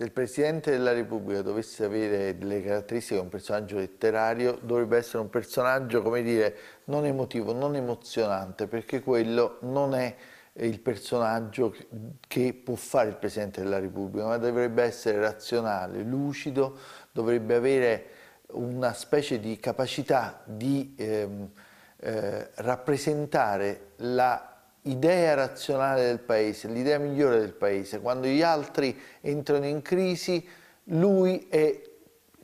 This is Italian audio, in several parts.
Se il Presidente della Repubblica dovesse avere delle caratteristiche di un personaggio letterario, dovrebbe essere un personaggio, come dire, non emotivo, non emozionante, perché quello non è il personaggio che può fare il Presidente della Repubblica, ma dovrebbe essere razionale, lucido, dovrebbe avere una specie di capacità di ehm, eh, rappresentare la idea razionale del paese, l'idea migliore del paese. Quando gli altri entrano in crisi, lui è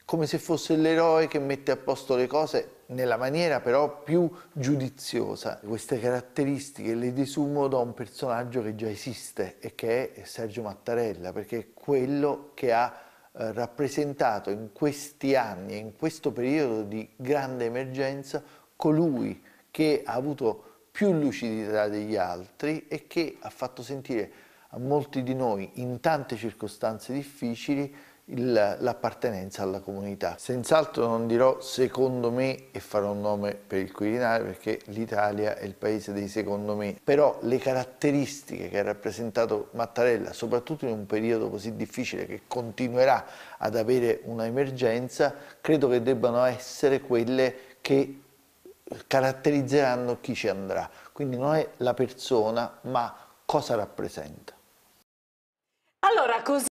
come se fosse l'eroe che mette a posto le cose nella maniera però più giudiziosa. Queste caratteristiche le desumo da un personaggio che già esiste e che è Sergio Mattarella, perché è quello che ha eh, rappresentato in questi anni e in questo periodo di grande emergenza colui che ha avuto più lucidità degli altri e che ha fatto sentire a molti di noi in tante circostanze difficili l'appartenenza alla comunità. Senz'altro non dirò secondo me e farò un nome per il Quirinale perché l'Italia è il paese dei secondo me, però le caratteristiche che ha rappresentato Mattarella, soprattutto in un periodo così difficile che continuerà ad avere una emergenza, credo che debbano essere quelle che caratterizzeranno chi ci andrà. Quindi non è la persona, ma cosa rappresenta. Allora, così